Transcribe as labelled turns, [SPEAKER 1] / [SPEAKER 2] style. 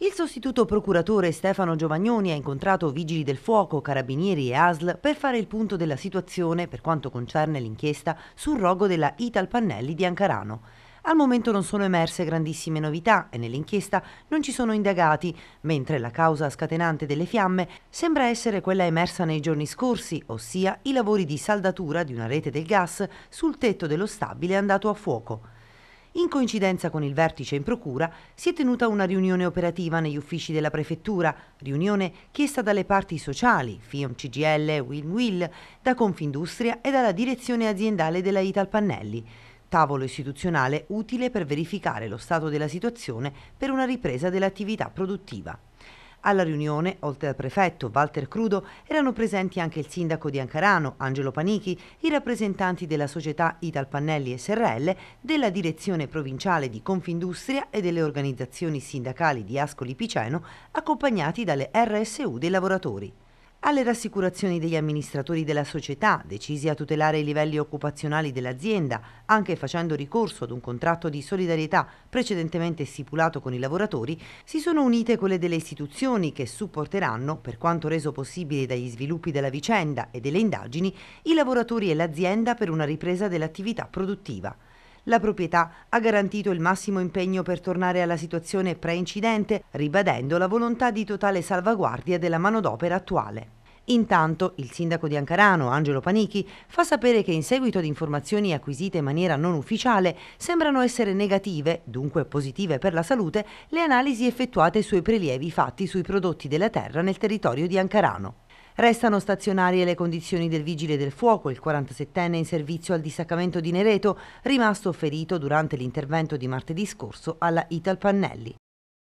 [SPEAKER 1] Il sostituto procuratore Stefano Giovagnoni ha incontrato vigili del fuoco, carabinieri e ASL per fare il punto della situazione per quanto concerne l'inchiesta sul rogo della Ital Pannelli di Ancarano. Al momento non sono emerse grandissime novità e nell'inchiesta non ci sono indagati, mentre la causa scatenante delle fiamme sembra essere quella emersa nei giorni scorsi, ossia i lavori di saldatura di una rete del gas sul tetto dello stabile andato a fuoco in coincidenza con il vertice in procura, si è tenuta una riunione operativa negli uffici della prefettura, riunione chiesta dalle parti sociali, FIOM CGL, Will Will, da Confindustria e dalla direzione aziendale della Italpannelli. Tavolo istituzionale utile per verificare lo stato della situazione per una ripresa dell'attività produttiva. Alla riunione, oltre al prefetto Walter Crudo, erano presenti anche il sindaco di Ancarano, Angelo Panichi, i rappresentanti della società Italpannelli SRL, della direzione provinciale di Confindustria e delle organizzazioni sindacali di Ascoli Piceno, accompagnati dalle RSU dei lavoratori alle rassicurazioni degli amministratori della società, decisi a tutelare i livelli occupazionali dell'azienda, anche facendo ricorso ad un contratto di solidarietà precedentemente stipulato con i lavoratori, si sono unite quelle delle istituzioni che supporteranno, per quanto reso possibile dagli sviluppi della vicenda e delle indagini, i lavoratori e l'azienda per una ripresa dell'attività produttiva. La proprietà ha garantito il massimo impegno per tornare alla situazione pre-incidente, ribadendo la volontà di totale salvaguardia della manodopera attuale. Intanto il sindaco di Ancarano, Angelo Panichi, fa sapere che in seguito ad informazioni acquisite in maniera non ufficiale sembrano essere negative, dunque positive per la salute, le analisi effettuate sui prelievi fatti sui prodotti della terra nel territorio di Ancarano. Restano stazionarie le condizioni del vigile del fuoco, il 47enne in servizio al distaccamento di Nereto, rimasto ferito durante l'intervento di martedì scorso alla Italpannelli.